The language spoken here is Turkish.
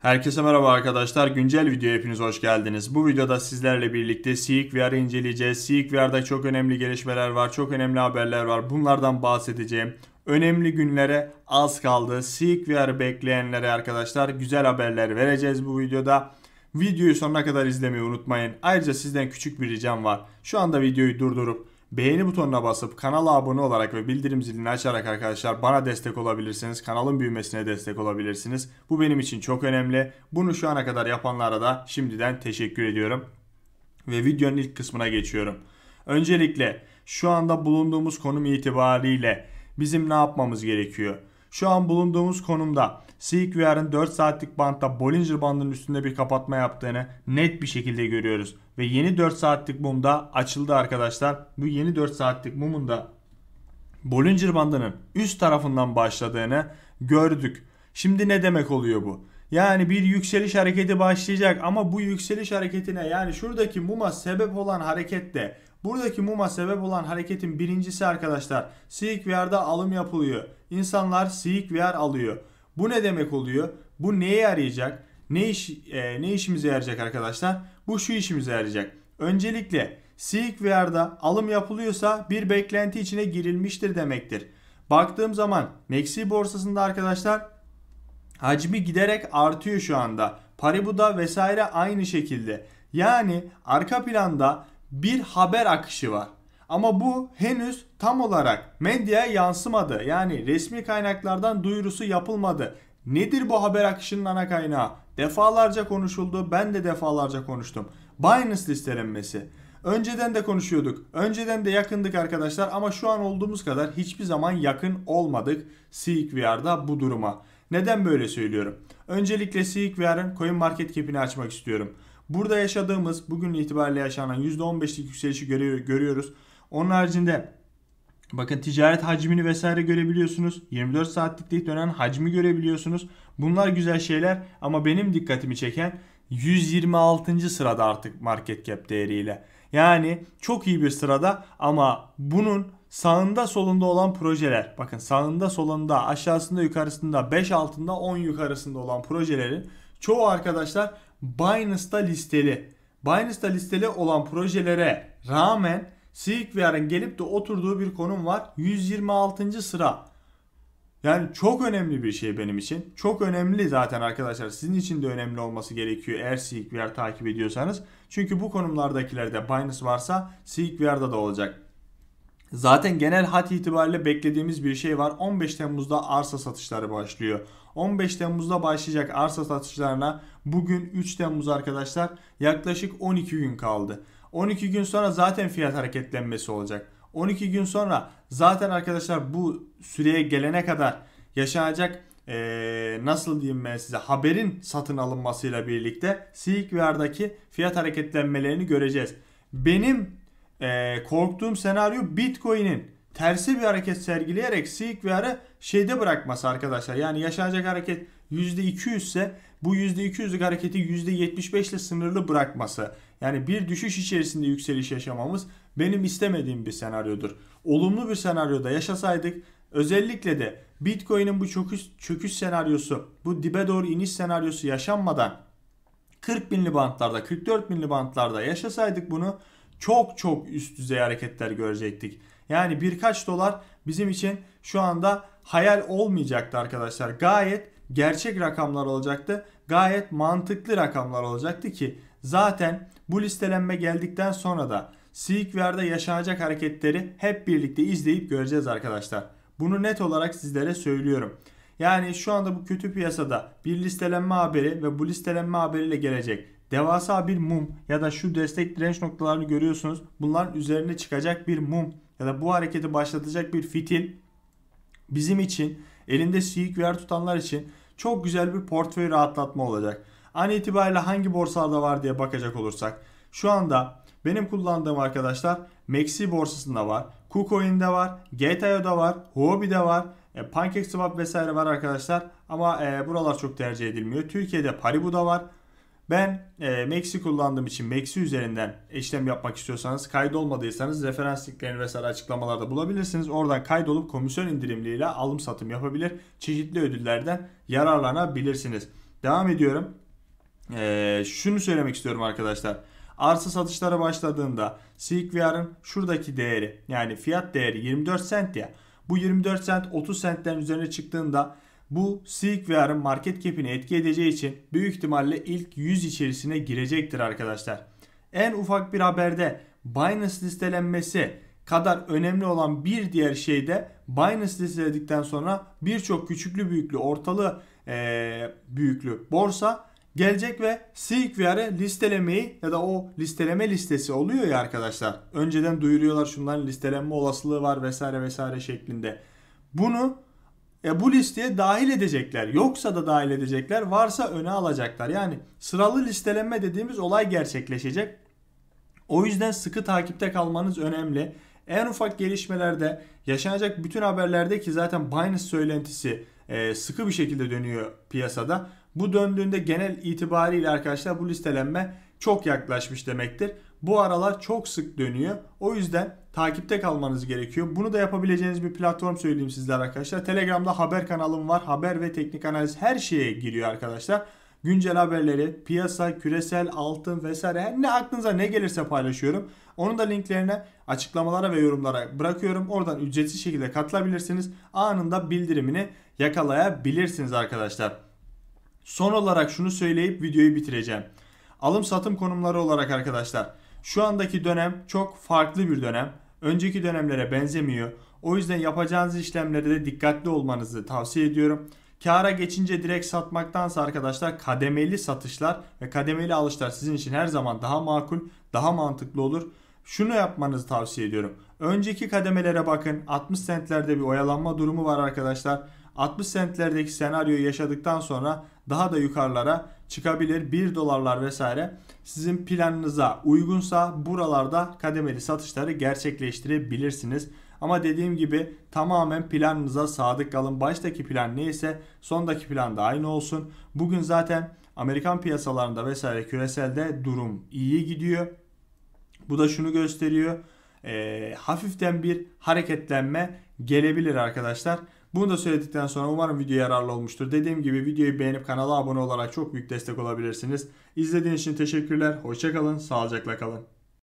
Herkese merhaba arkadaşlar. Güncel videoya hepiniz hoş geldiniz. Bu videoda sizlerle birlikte Seek VR'ı inceleyeceğiz. Seek VR'da çok önemli gelişmeler var, çok önemli haberler var. Bunlardan bahsedeceğim. Önemli günlere az kaldı. Seek VR bekleyenlere arkadaşlar güzel haberler vereceğiz bu videoda. Videoyu sonuna kadar izlemeyi unutmayın. Ayrıca sizden küçük bir ricam var. Şu anda videoyu durdurup Beğeni butonuna basıp kanala abone olarak ve bildirim zilini açarak arkadaşlar bana destek olabilirsiniz. Kanalın büyümesine destek olabilirsiniz. Bu benim için çok önemli. Bunu şu ana kadar yapanlara da şimdiden teşekkür ediyorum. Ve videonun ilk kısmına geçiyorum. Öncelikle şu anda bulunduğumuz konum itibariyle bizim ne yapmamız gerekiyor? Şu an bulunduğumuz konumda CQR'ın 4 saatlik bantta Bollinger bandının üstünde bir kapatma yaptığını net bir şekilde görüyoruz ve yeni 4 saatlik mum da açıldı arkadaşlar. Bu yeni 4 saatlik mumun da Bollinger bandının üst tarafından başladığını gördük. Şimdi ne demek oluyor bu? Yani bir yükseliş hareketi başlayacak ama bu yükseliş hareketine yani şuradaki muma sebep olan hareket de buradaki muma sebep olan hareketin birincisi arkadaşlar Seek VR'da alım yapılıyor. İnsanlar Seek VR alıyor. Bu ne demek oluyor? Bu neye yarayacak? Ne iş e, ne işimize yarayacak arkadaşlar? Bu şu işimize yarayacak. Öncelikle SeekWare'da alım yapılıyorsa bir beklenti içine girilmiştir demektir. Baktığım zaman Mexi borsasında arkadaşlar hacmi giderek artıyor şu anda. Paribu'da vesaire aynı şekilde. Yani arka planda bir haber akışı var. Ama bu henüz tam olarak medyaya yansımadı. Yani resmi kaynaklardan duyurusu yapılmadı. Nedir bu haber akışının ana kaynağı? Defalarca konuşuldu. Ben de defalarca konuştum. Binance listelenmesi. Önceden de konuşuyorduk. Önceden de yakındık arkadaşlar ama şu an olduğumuz kadar hiçbir zaman yakın olmadık SeekVR'da bu duruma. Neden böyle söylüyorum? Öncelikle SeekVR'ın CoinMarketCap'ini açmak istiyorum. Burada yaşadığımız bugün itibariyle yaşanan %15'lik yükselişi görüyoruz. Onun haricinde Bakın ticaret hacmini vesaire görebiliyorsunuz. 24 saatlik dönen hacmi görebiliyorsunuz. Bunlar güzel şeyler ama benim dikkatimi çeken 126. sırada artık market cap değeriyle. Yani çok iyi bir sırada ama bunun sağında solunda olan projeler bakın sağında solunda aşağısında yukarısında 5 altında 10 yukarısında olan projelerin çoğu arkadaşlar Binance'da listeli. Binance'da listeli olan projelere rağmen Silkwear'ın gelip de oturduğu bir konum var. 126. sıra. Yani çok önemli bir şey benim için. Çok önemli zaten arkadaşlar. Sizin için de önemli olması gerekiyor eğer Silkwear takip ediyorsanız. Çünkü bu konumlardakilerde Binance varsa Silkwear'da da olacak. Zaten genel hat itibariyle beklediğimiz bir şey var. 15 Temmuz'da arsa satışları başlıyor. 15 Temmuz'da başlayacak arsa satışlarına bugün 3 Temmuz arkadaşlar yaklaşık 12 gün kaldı. 12 gün sonra zaten fiyat hareketlenmesi olacak. 12 gün sonra zaten arkadaşlar bu süreye gelene kadar yaşanacak e, nasıl diyeyim ben size haberin satın alınmasıyla birlikte CQR'daki e fiyat hareketlenmelerini göreceğiz. Benim e, korktuğum senaryo Bitcoin'in tersi bir hareket sergileyerek CQR'ı e şeyde bırakması arkadaşlar. Yani yaşanacak hareket %200 ise bu %200'lük hareketi %75 ile sınırlı bırakması yani bir düşüş içerisinde yükseliş yaşamamız benim istemediğim bir senaryodur. Olumlu bir senaryoda yaşasaydık özellikle de Bitcoin'in bu çöküş, çöküş senaryosu bu dibe doğru iniş senaryosu yaşanmadan 40 binli bantlarda 44 binli bantlarda yaşasaydık bunu çok çok üst düzey hareketler görecektik. Yani birkaç dolar bizim için şu anda hayal olmayacaktı arkadaşlar. Gayet gerçek rakamlar olacaktı. Gayet mantıklı rakamlar olacaktı ki zaten bu listelenme geldikten sonra da CQR'da yaşanacak hareketleri hep birlikte izleyip göreceğiz arkadaşlar. Bunu net olarak sizlere söylüyorum. Yani şu anda bu kötü piyasada bir listelenme haberi ve bu listelenme haberiyle gelecek devasa bir mum ya da şu destek direnç noktalarını görüyorsunuz. Bunların üzerine çıkacak bir mum ya da bu hareketi başlatacak bir fitil bizim için elinde CQR tutanlar için çok güzel bir portföy rahatlatma olacak. An itibariyle hangi borsalarda var diye bakacak olursak. Şu anda benim kullandığım arkadaşlar Maxi borsasında var. KuCoin'de var. GTA'da var. Huobi'de var. E, PancakeSwap vesaire var arkadaşlar. Ama e, buralar çok tercih edilmiyor. Türkiye'de Paribu'da var. Ben e, Max'i kullandığım için Max'i üzerinden işlem yapmak istiyorsanız kaydolmadıysanız referans linklerini vesaire açıklamalarda bulabilirsiniz. Oradan kaydolup komisyon indirimliyle alım satım yapabilir. Çeşitli ödüllerden yararlanabilirsiniz. Devam ediyorum. E, şunu söylemek istiyorum arkadaşlar. Arsa satışlara başladığında CQR'ın şuradaki değeri yani fiyat değeri 24 cent ya. Bu 24 cent 30 centlerin üzerine çıktığında bu Silkware'ın market cap'ini etki edeceği için büyük ihtimalle ilk 100 içerisine girecektir arkadaşlar. En ufak bir haberde Binance listelenmesi kadar önemli olan bir diğer şey de Binance listeledikten sonra birçok küçüklü büyüklü ortalı ee, büyüklü borsa gelecek ve Silkware'ı listelemeyi ya da o listeleme listesi oluyor ya arkadaşlar. Önceden duyuruyorlar şunların listelenme olasılığı var vesaire vesaire şeklinde. Bunu e, bu listeye dahil edecekler. Yoksa da dahil edecekler. Varsa öne alacaklar. Yani sıralı listelenme dediğimiz olay gerçekleşecek. O yüzden sıkı takipte kalmanız önemli. En ufak gelişmelerde yaşanacak bütün haberlerde ki zaten Binance söylentisi e, sıkı bir şekilde dönüyor piyasada. Bu döndüğünde genel itibariyle arkadaşlar bu listelenme çok yaklaşmış demektir bu aralar çok sık dönüyor. O yüzden takipte kalmanız gerekiyor. Bunu da yapabileceğiniz bir platform söyleyeyim sizlere arkadaşlar. Telegram'da haber kanalım var. Haber ve teknik analiz her şeye giriyor arkadaşlar. Güncel haberleri, piyasa, küresel, altın vesaire ne aklınıza ne gelirse paylaşıyorum. Onun da linklerine açıklamalara ve yorumlara bırakıyorum. Oradan ücretsiz şekilde katılabilirsiniz. Anında bildirimini yakalayabilirsiniz arkadaşlar. Son olarak şunu söyleyip videoyu bitireceğim. Alım satım konumları olarak arkadaşlar şu andaki dönem çok farklı bir dönem. Önceki dönemlere benzemiyor. O yüzden yapacağınız işlemlerde de dikkatli olmanızı tavsiye ediyorum. Kara geçince direkt satmaktansa arkadaşlar kademeli satışlar ve kademeli alışlar sizin için her zaman daha makul, daha mantıklı olur. Şunu yapmanızı tavsiye ediyorum. Önceki kademelere bakın. 60 centlerde bir oyalanma durumu var arkadaşlar. 60 centlerdeki senaryoyu yaşadıktan sonra daha da yukarılara çıkabilir. 1 dolarlar vesaire sizin planınıza uygunsa buralarda kademeli satışları gerçekleştirebilirsiniz. Ama dediğim gibi tamamen planınıza sadık kalın. Baştaki plan neyse sondaki plan da aynı olsun. Bugün zaten Amerikan piyasalarında vesaire küreselde durum iyi gidiyor. Bu da şunu gösteriyor. E, hafiften bir hareketlenme gelebilir arkadaşlar. Bunu da söyledikten sonra umarım video yararlı olmuştur. Dediğim gibi videoyu beğenip kanala abone olarak çok büyük destek olabilirsiniz. İzlediğiniz için teşekkürler. Hoşçakalın. Sağlıcakla kalın.